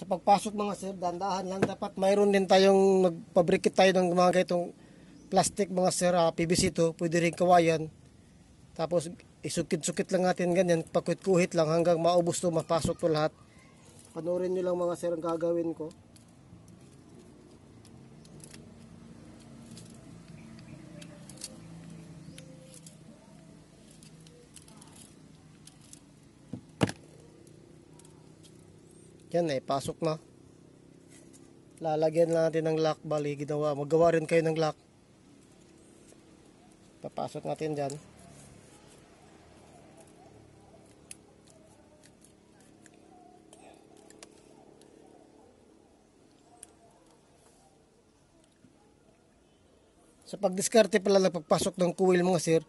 Sa pagpasok mga sir, dandahan lang dapat mayroon din tayong magpabrikit tayo ng mga ganitong plastic mga sir, uh, ah, PVC to, pwede rin kawayan. Tapos isukit-sukit lang natin ganyan, pakuit-kuhit lang hanggang maubos to, mapasok to lahat. Panoorin nyo lang mga sir ang gagawin ko. Yan, pasok na. Lalagyan natin ng lock. Bali, ginawa. Magawa rin kayo ng lock. Papasok natin dyan. Sa pagdiskarte pala ng pagpasok ng kuwil mga sir,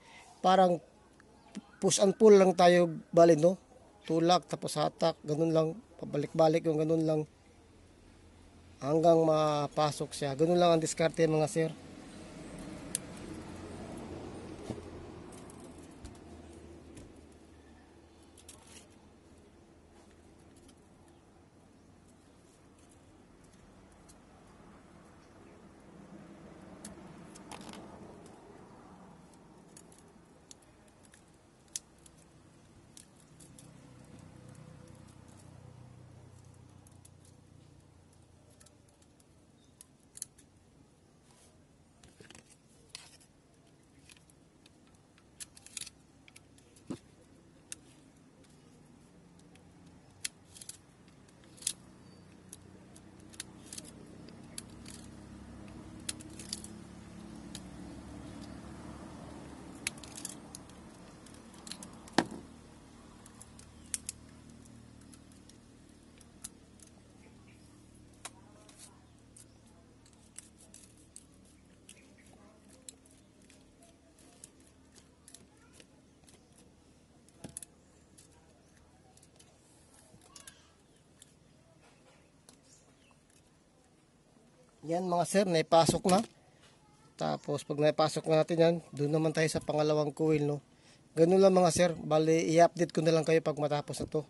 parang push and pull lang tayo bali no tulak tapos hatak, ganun lang pabalik-balik yung ganun lang hanggang mapasok siya. Ganun lang ang diskarte mga sir. Yan mga sir, naipasok na. Tapos pag naipasok na natin yan, doon naman tayo sa pangalawang coil no. Ganun lang mga sir, bali i-update ko na lang kayo pag matapos na to.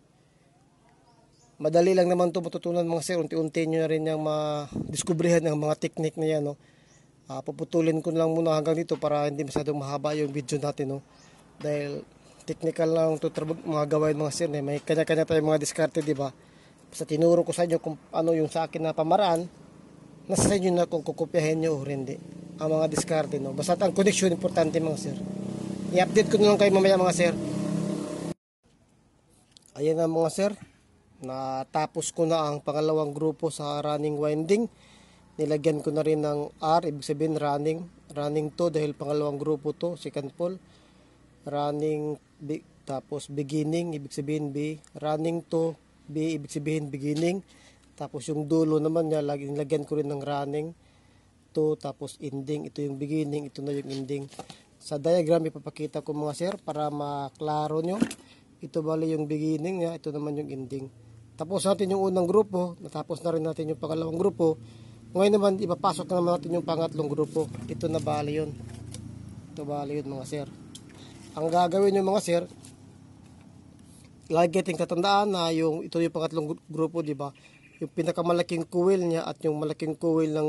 Madali lang naman to matutunan mga sir, unti-unti nyo na rin yung madiskubrihan ng mga technique na yan no. Uh, puputulin ko lang muna hanggang dito para hindi masyadong mahaba yung video natin no. Dahil technical lang to mga gawain mga sir, eh. may kanya-kanya tayong mga diskarte di ba? Sa tinuro ko sa inyo kung ano yung sa akin na pamaraan, nasa sa inyo na kung kukopyahin nyo o hindi ang mga diskarte no basta ang connection importante mga sir i-update ko na lang kayo mamaya mga sir ayan na mga sir natapos ko na ang pangalawang grupo sa running winding nilagyan ko na rin ng R ibig sabihin running running to dahil pangalawang grupo to second pole running be, tapos beginning ibig sabihin B running to B ibig sabihin beginning tapos yung dulo naman niya, lagi nilagyan ko rin ng running. Ito, tapos ending. Ito yung beginning, ito na yung ending. Sa diagram, ipapakita ko mga sir para maklaro nyo. Ito bali yung beginning niya, ito naman yung ending. Tapos natin yung unang grupo, natapos na rin natin yung pangalawang grupo. Ngayon naman, ipapasok na naman natin yung pangatlong grupo. Ito na bali yun. Ito bali yun mga sir. Ang gagawin nyo mga sir, lagi ating tatandaan na yung ito yung pangatlong grupo, di ba? yung pinakamalaking kuwil niya at yung malaking kuwil ng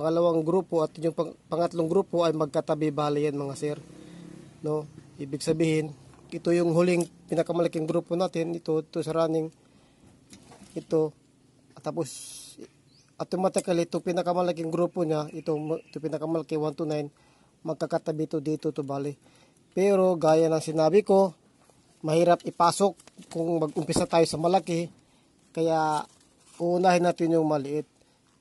pangalawang grupo at yung pang pangatlong grupo ay magkatabi bali yan mga sir. No? Ibig sabihin, ito yung huling pinakamalaking grupo natin, ito, ito sa running, ito, at tapos automatically itong pinakamalaking grupo niya, ito, ito pinakamalaki 129 to 9, magkakatabi to dito to bali. Pero gaya ng sinabi ko, mahirap ipasok kung mag-umpisa tayo sa malaki kaya uunahin natin yung maliit.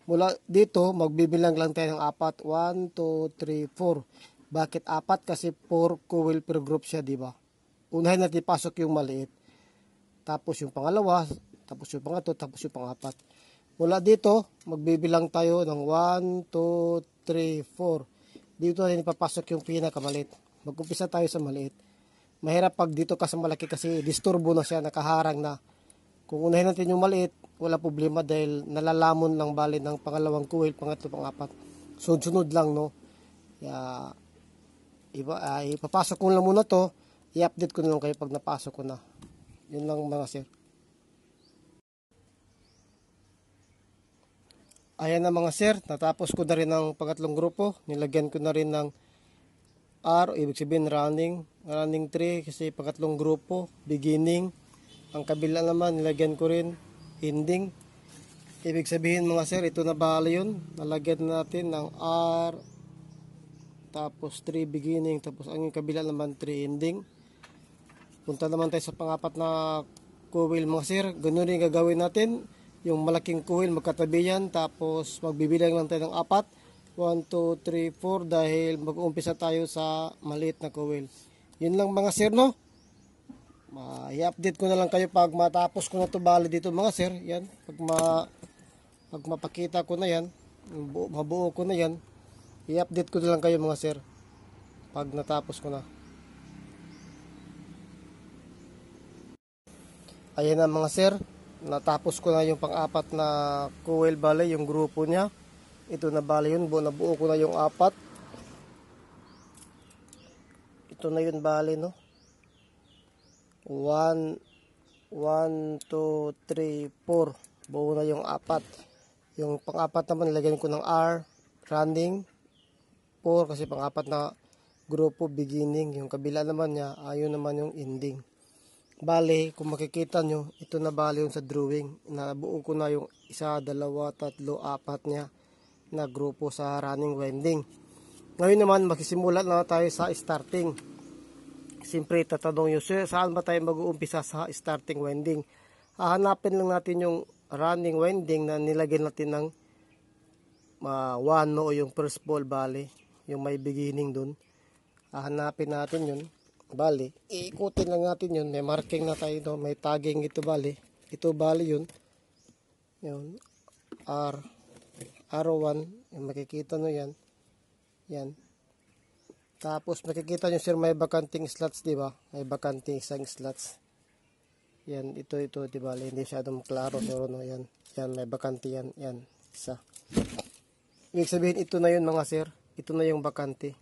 Mula dito, magbibilang lang tayo ng apat. 1, 2, 3, 4. Bakit apat? Kasi 4 coil per group siya, di ba? Unahin natin pasok yung maliit. Tapos yung pangalawa, tapos yung pangatlo, tapos yung pangapat. Mula dito, magbibilang tayo ng 1, 2, 3, 4. Dito natin ipapasok yung pinakamaliit. Mag-umpisa tayo sa maliit. Mahirap pag dito kasi malaki kasi disturbo na siya, nakaharang na. Kung unahin natin yung maliit, wala problema dahil nalalamon lang bali ng pangalawang coil, pangatlo, pangapat. Sunod-sunod lang, no? Kaya, iba, uh, ipapasok ko lang muna to. I-update ko na lang kayo pag napasok ko na. Yun lang mga sir. Ayan na mga sir, natapos ko na rin ang pangatlong grupo. Nilagyan ko na rin ng R, ibig sabihin running, running 3 kasi pangatlong grupo, beginning, ang kabila naman, nilagyan ko rin ending. Ibig sabihin mga sir, ito na bahala yun. Nalagyan natin ng R, tapos 3 beginning, tapos ang kabila naman 3 ending. Punta naman tayo sa pangapat na coil mga sir. ganoon rin gagawin natin. Yung malaking coil magkatabi yan, tapos magbibilang lang tayo ng apat. 1, 2, 3, 4 dahil mag-uumpisa tayo sa maliit na coil. Yun lang mga sir no ma i-update ko na lang kayo pag matapos ko na to bali dito mga sir yan pag ma pag mapakita ko na yan mabuo, mabuo ko na yan i-update ko na lang kayo mga sir pag natapos ko na ayan na mga sir natapos ko na yung pang-apat na coil bale yung grupo niya ito na bale yun buo na buo ko na yung apat ito na yun bale no 1, 1, 2, 3, 4. Buo na yung apat. Yung pang-apat naman, nilagyan ko ng R, running, 4 kasi pang-apat na grupo, beginning. Yung kabila naman niya, ayon naman yung ending. Bale, kung makikita nyo, ito na bale yung sa drawing. Nabuo ko na yung isa, dalawa, tatlo, apat niya na grupo sa running winding. Ngayon naman, magsisimula na tayo sa starting. Siyempre, tatanong yung sir, saan ba tayo mag-uumpisa sa starting winding? Hahanapin lang natin yung running winding na nilagyan natin ng uh, one no, yung first ball, bali. Yung may beginning dun. Hahanapin natin yun. Bali, iikutin lang natin yun. May marking na tayo ito. May tagging ito, bali. Ito, bali yun. Yun. R. R1. Yung makikita nyo yan. Yan. Tapos makikita nyo sir may bakanting slots, 'di ba? May bakanting isang slots. Yan, ito ito, 'di ba? Hindi masyadong klaro pero no, yan. Yan may bakante yan, yan. Isa. Ibig sabihin ito na 'yon mga sir. Ito na yung bakante.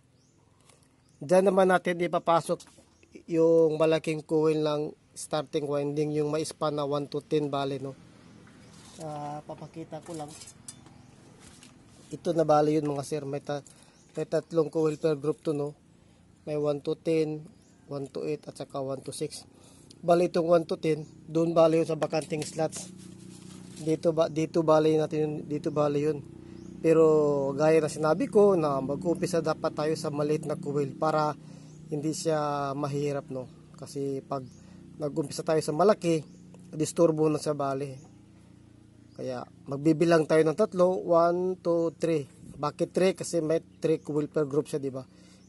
Diyan naman natin ipapasok yung malaking coil ng starting winding, yung may span na 1 to 10 bale, no? Uh, papakita ko lang. Ito na bale 'yon mga sir. May ta may tatlong co-helper group to, no? May 1 to 10, 1 to 8, at saka 1 to 6. Bali itong 1 to 10, doon bali yun sa bakanting slots. Dito, ba, dito bali natin yun, dito bali yun. Pero gaya na sinabi ko na mag-umpisa dapat tayo sa maliit na kuwil para hindi siya mahirap no. Kasi pag nag-umpisa tayo sa malaki, disturbo na sa bali. Kaya magbibilang tayo ng tatlo, 1, 2, 3. Bakit 3? Kasi may 3 coil group siya, di ba?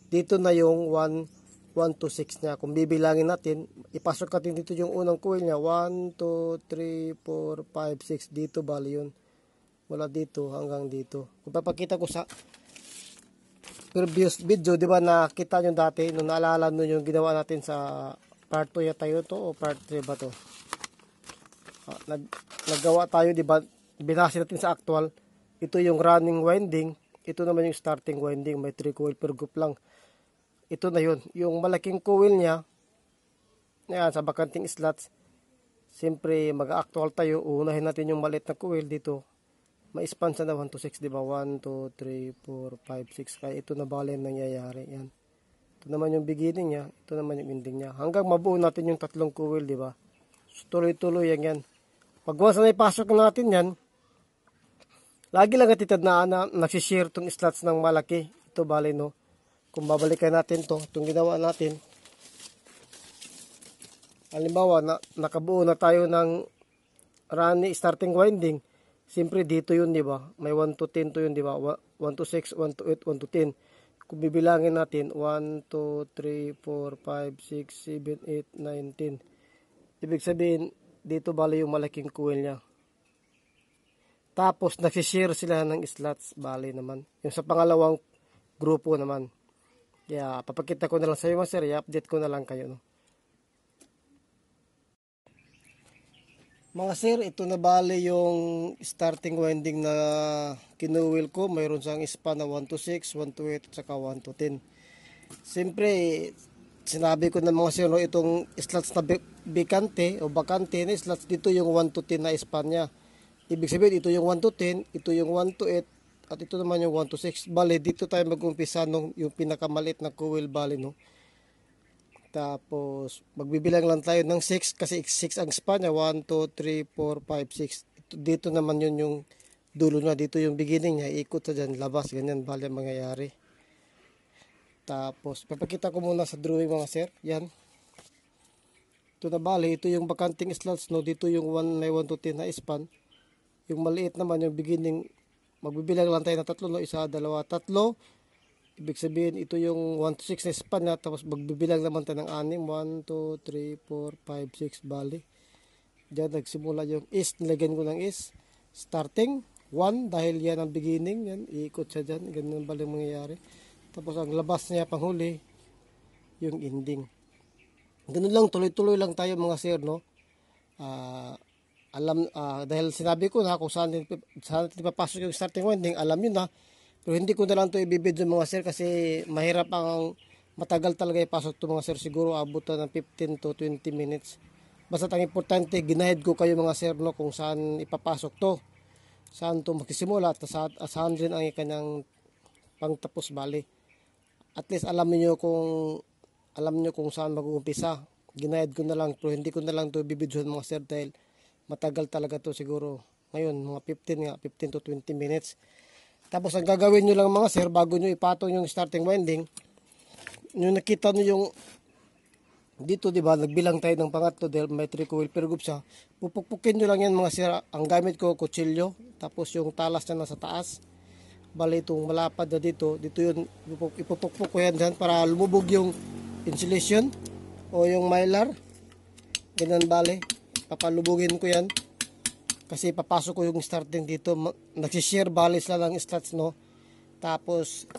Dito na yung 1, 1 to 6 niya. Kung bibilangin natin, ipasok natin dito yung unang coil niya. 1, 2, 3, 4, 5, 6. Dito ba yun. Wala dito hanggang dito. Kung papakita ko sa previous video, di ba nakita nyo dati, nung naalala nyo yung ginawa natin sa part 2 yata yun to o part 3 ba to? Ah, nag, naggawa tayo, di ba? Binasi natin sa actual. Ito yung running winding. Ito naman yung starting winding. May 3 coil per group lang. Ito na yun. Yung malaking coil niya, yan, sa bakanting slots, siyempre mag-actual tayo. Unahin natin yung maliit na coil dito. Ma-span na 1 to 6, di ba? 1, 2, 3, 4, 5, 6. Kaya ito na bala yung nangyayari. Yan. Ito naman yung beginning niya. Ito naman yung ending niya. Hanggang mabuo natin yung tatlong coil, di ba? tuloy-tuloy yan yan. Pag na ipasok natin yan, Lagi lang katitad na na nagsishare tong slots ng malaki. Ito bali no. Kung babalikan natin to, itong ginawa natin. Halimbawa, na, nakabuo na tayo ng runny starting winding. Siyempre dito yun, di ba? May 1 to 10 to yun, di ba? 1 to 6, 1 to 8, 1 to 10. Kung bibilangin natin, 1, 2, 3, 4, 5, 6, 7, 8, 9, 10. Ibig sabihin, dito bali yung malaking coil niya. Tapos, nagsishare sila ng slots. Bali naman. Yung sa pangalawang grupo naman. Kaya, papakita ko na lang sa iyo, sir. I-update ko na lang kayo. No? Mga sir, ito na bali yung starting winding na kinuwil ko. Mayroon siyang span na 1 to 6, 1 to 8, at saka 1 to 10. Siyempre, sinabi ko na mga sir, no, itong slots na bikante o bakante na slots dito yung 1 to 10 na span niya. Ibig sabihin, ito yung 1 to 10, ito yung 1 to 8, at ito naman yung 1 to 6. Bale, dito tayo mag-umpisa nung yung pinakamalit na coil bale, no? Tapos, magbibilang lang tayo ng 6 kasi 6 ang span niya. 1, 2, 3, 4, 5, 6. Ito, dito naman yun yung dulo na. Dito yung beginning niya. Ikot sa dyan, labas. Ganyan, bali mangyayari. Tapos, papakita ko muna sa drawing mga sir. Yan. Ito na bali, ito yung bakanting slots, no? Dito yung 1 na 1 to 10 na span. Yung maliit naman, yung beginning, magbibilang lang tayo na tatlo, no? isa, dalawa, tatlo. Ibig sabihin, ito yung 1 to 6 na span na, tapos magbibilang naman tayo ng 6. 1, 2, 3, 4, 5, 6, bali. Diyan nagsimula yung is, nilagyan ko ng is. Starting, 1, dahil yan ang beginning, yan, iikot siya dyan, ganyan bali mangyayari. Tapos ang labas niya panghuli, yung ending. Ganun lang, tuloy-tuloy lang tayo mga sir, no? Ah... Uh, alam uh, dahil sinabi ko na kung saan din saan din papasok yung starting winding alam niyo na pero hindi ko na lang to ibibidyo mga sir kasi mahirap ang matagal talaga ipasok to mga sir siguro abutan ng 15 to 20 minutes basta ang importante ginahid ko kayo mga sir no kung saan ipapasok to saan to magsisimula at sa, saan din ang kanyang pangtapos bali at least alam niyo kung alam niyo kung saan mag-uumpisa ginahid ko na lang pero hindi ko na lang to bibidyohan mga sir dahil matagal talaga to siguro ngayon mga 15 nga 15 to 20 minutes tapos ang gagawin nyo lang mga sir bago nyo ipatong yung starting winding yung nakita nyo yung dito di ba nagbilang tayo ng pangatlo dahil may 3 coil per group pupukpukin nyo lang yan mga sir ang gamit ko kutsilyo tapos yung talas na nasa taas bali itong malapad na dito dito yun ipupukpuk ko yan dyan para lumubog yung insulation o yung mylar ganyan bali Papalubugin ko yan. Kasi papasok ko yung starting dito. Nagsishare balance lang ang stats, no? Tapos,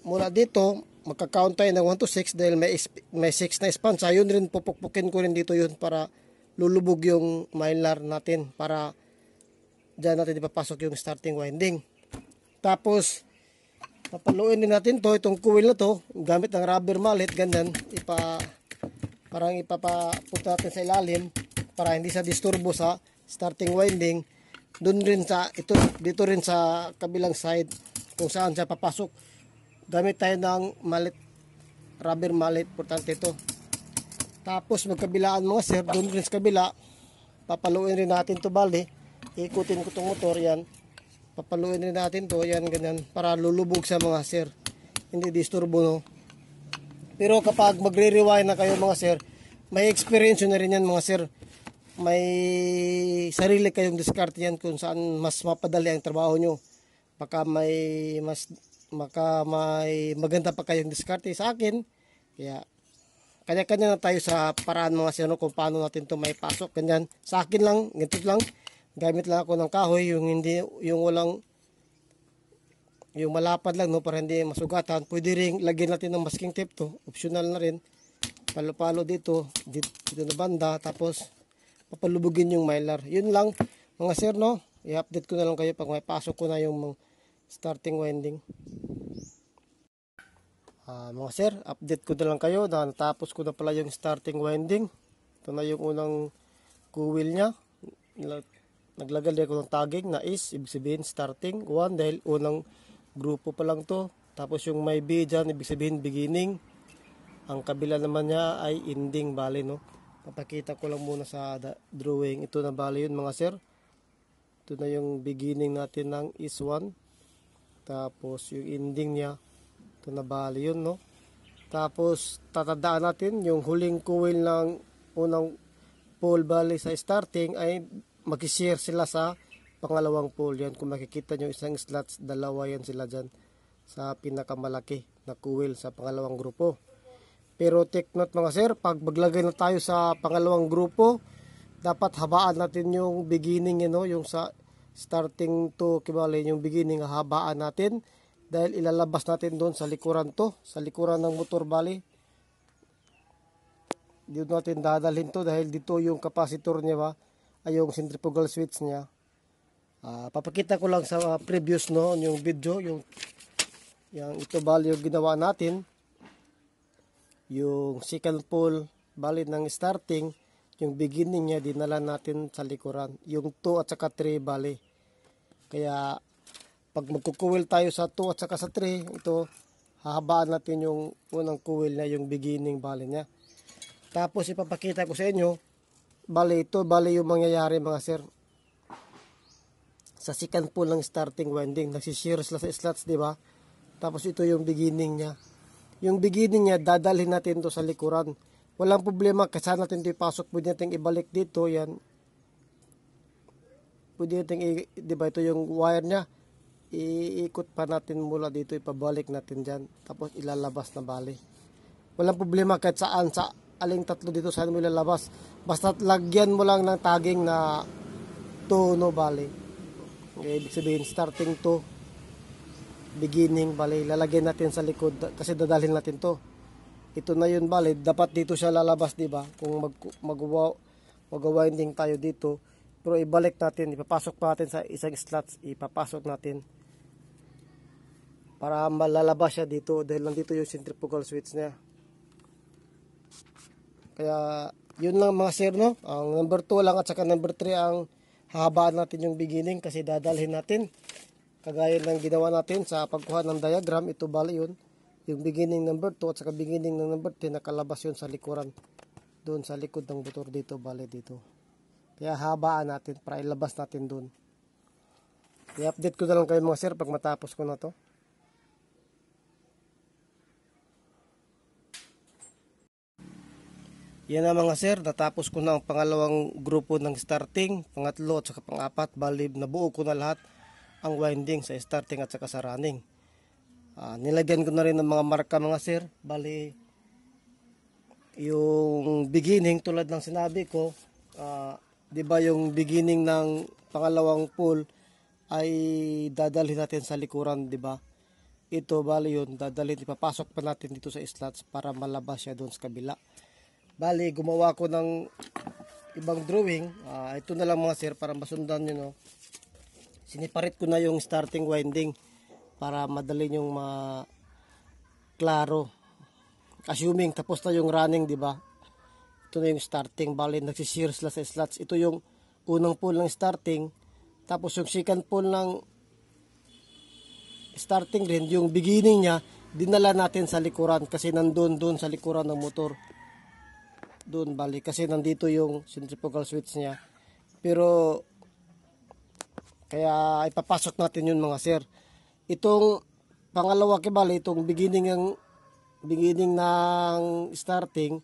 mula dito, magka-count tayo ng 1 to 6 dahil may, may 6 na sponge. Ayun rin, pupukpukin ko rin dito yun para lulubog yung mylar natin para dyan natin ipapasok yung starting winding. Tapos, papaluin din natin to, itong coil na to, gamit ng rubber mallet, ganyan, ipa, parang ipapapunta natin sa ilalim para hindi sa disturbo sa starting winding doon rin sa ito dito rin sa kabilang side kung saan siya papasok gamit tayo ng mallet rubber mallet importante ito tapos magkabilaan mga sir doon rin sa kabila papaluin rin natin to bali ikutin ko tong motor yan papaluin rin natin to yan ganyan para lulubog sa mga sir hindi disturbo no pero kapag magre-rewind na kayo mga sir may experience na rin yan mga sir may sarili kayong diskarte yan kung saan mas mapadali ang trabaho nyo. Baka may mas maka may maganda pa kayong diskarte sa akin. Kaya kanya-kanya na tayo sa paraan mga sino kung paano natin to may pasok. Ganyan. Sa akin lang, ganito lang. Gamit lang ako ng kahoy yung hindi yung walang yung malapad lang no para hindi masugatan. Pwede ring lagyan natin ng masking tape to. Optional na rin. Palo-palo dito, dito, dito na banda tapos papalubugin yung mylar. Yun lang mga sir no. I-update ko na lang kayo pag may pasok ko na yung starting winding. Uh, mga sir, update ko na lang kayo na natapos ko na pala yung starting winding. Ito na yung unang kuwil niya. Naglagal ako ng tagging na is, ibig sabihin starting 1 dahil unang grupo pa lang to. Tapos yung may B dyan, ibig sabihin beginning. Ang kabila naman niya ay ending, bali no papakita ko lang muna sa drawing ito na bali yun mga sir ito na yung beginning natin ng is 1 tapos yung ending niya ito na bali yun no tapos tatandaan natin yung huling coil ng unang pole bali sa starting ay mag-share sila sa pangalawang pole yan kung makikita nyo isang slots dalawa yan sila dyan sa pinakamalaki na coil sa pangalawang grupo pero take note mga sir, pag maglagay na tayo sa pangalawang grupo, dapat habaan natin yung beginning, you know, yung sa starting to kibali, yung beginning, habaan natin. Dahil ilalabas natin doon sa likuran to, sa likuran ng motor bali. Dito natin dadalhin to dahil dito yung capacitor niya ba, ay ah, yung centrifugal switch niya. Uh, papakita ko lang sa uh, previous no yung video yung yung ito bali yung ginawa natin yung second pole, balit ng starting, yung beginning niya, dinala natin sa likuran. Yung 2 at saka 3, bali. Kaya, pag magkukuwil tayo sa 2 at saka sa 3, ito, hahabaan natin yung unang kuwil na yung beginning bali niya. Tapos, ipapakita ko sa inyo, bali ito, bali yung mangyayari mga sir. Sa second pole ng starting winding, nagsishare sila sa slots, di ba? Tapos, ito yung beginning niya yung beginning niya, dadalhin natin to sa likuran. Walang problema, kasi natin ito ipasok, pwede natin ibalik dito, yan. Pwede natin, i, di ba ito yung wire niya, iikot pa natin mula dito, ipabalik natin dyan, tapos ilalabas na bali. Walang problema kahit saan, sa aling tatlo dito saan mo ilalabas. Basta lagyan mo lang ng tagging na to no bali. Okay, ibig sabihin starting to beginning bale lalagyan natin sa likod kasi dadalhin natin to ito na yun bale dapat dito siya lalabas di ba kung mag magwa magawinding tayo dito pero ibalik natin ipapasok pa natin sa isang slots ipapasok natin para malalabas siya dito dahil nandito yung centrifugal switch niya kaya yun lang mga sir no ang number 2 lang at saka number 3 ang hahabaan natin yung beginning kasi dadalhin natin Kagaya ng ginawa natin sa pagkuha ng diagram, ito bali yun. Yung beginning number 2 at saka beginning ng number 10, nakalabas yun sa likuran. Doon sa likod ng motor dito, bali dito. Kaya habaan natin para ilabas natin doon. I-update ko na lang kayo mga sir pag matapos ko na to. Yan na mga sir, natapos ko na ang pangalawang grupo ng starting, pangatlo at saka pangapat, balib, nabuo ko na lahat ang winding sa starting at saka sa running. Uh, nilagyan ko na rin ng mga marka mga sir. Bali, yung beginning tulad ng sinabi ko, uh, di ba yung beginning ng pangalawang pool ay dadalhin natin sa likuran, di ba? Ito, bali yun, dadalhin, ipapasok pa natin dito sa slots para malabas siya doon sa kabila. Bali, gumawa ko ng ibang drawing. Uh, ito na lang mga sir para masundan nyo, no? siniparit ko na yung starting winding para madali yung ma klaro assuming tapos na yung running di ba ito na yung starting bali nagsishear la sa slots ito yung unang pull ng starting tapos yung second pull ng starting rin yung beginning niya dinala natin sa likuran kasi nandoon doon sa likuran ng motor doon bali kasi nandito yung centrifugal switch niya pero kaya ipapasok natin yun mga sir. Itong pangalawa kibali, itong beginning ng beginning ng starting,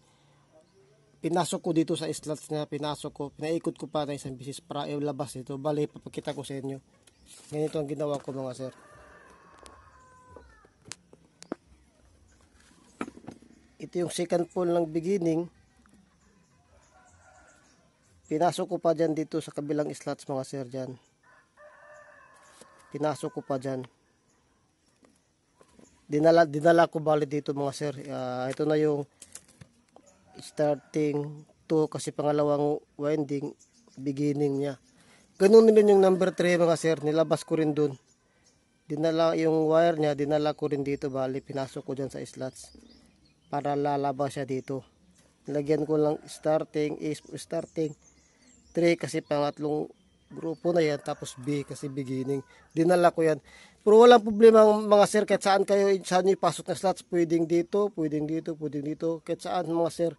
pinasok ko dito sa slots niya, pinasok ko, pinaikot ko pa na isang bisis para ilabas ito. Bali, papakita ko sa inyo. Ganito ang ginawa ko mga sir. Ito yung second pole ng beginning. Pinasok ko pa dyan dito sa kabilang slots mga sir dyan pinasok ko pa dyan dinala, dinala ko bali dito mga sir uh, ito na yung starting 2 kasi pangalawang winding beginning niya ganun din yung number 3 mga sir nilabas ko rin dun dinala yung wire niya dinala ko rin dito bali pinasok ko dyan sa slots para lalabas siya dito lagyan ko lang starting is starting 3 kasi pangatlong grupo na yan, tapos B kasi beginning. Dinala ko yan. Pero walang problema ang mga sir, kahit saan kayo, saan nyo pasok na slots, pwedeng dito, pwedeng dito, pwedeng dito, kahit saan mga sir,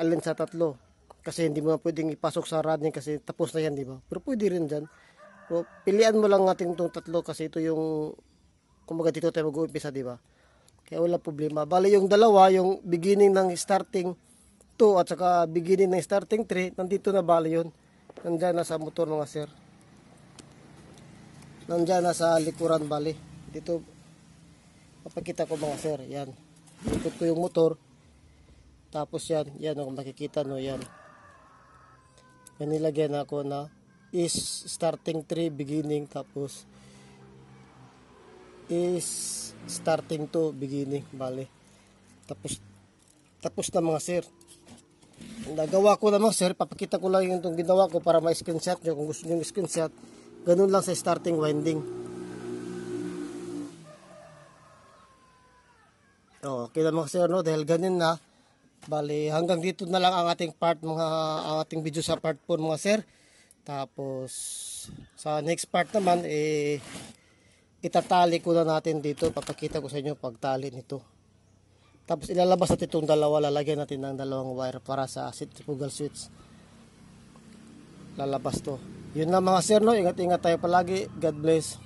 alin sa tatlo. Kasi hindi mo pwedeng ipasok sa running kasi tapos na yan, di ba? Pero pwede rin dyan. Pero pilian mo lang natin itong tatlo kasi ito yung, kumbaga dito tayo mag-uumpisa, di ba? Kaya wala problema. Bale yung dalawa, yung beginning ng starting 2 at saka beginning ng starting 3, nandito na bale yun. Nandiyan na sa motor mga sir. Nandiyan na sa likuran bali. Dito papakita ko mga sir. Yan. Ikot ko yung motor. Tapos yan. Yan ang makikita no yan. Yan nilagyan ako na is starting 3 beginning tapos is starting 2 beginning bali tapos tapos na mga sir nagawa ko naman sir papakita ko lang yung itong ginawa ko para ma-screenshot nyo kung gusto nyo screenshot ganun lang sa starting winding oh, okay naman sir no dahil ganyan na bali hanggang dito na lang ang ating part mga ang ating video sa part 4 mga sir tapos sa next part naman eh itatali ko na natin dito papakita ko sa inyo pagtali nito tapos ilalabas natin itong dalawa, lalagyan natin ng dalawang wire para sa centrifugal switch. Lalabas to. Yun lang mga sir, no? Ingat-ingat tayo palagi. God bless.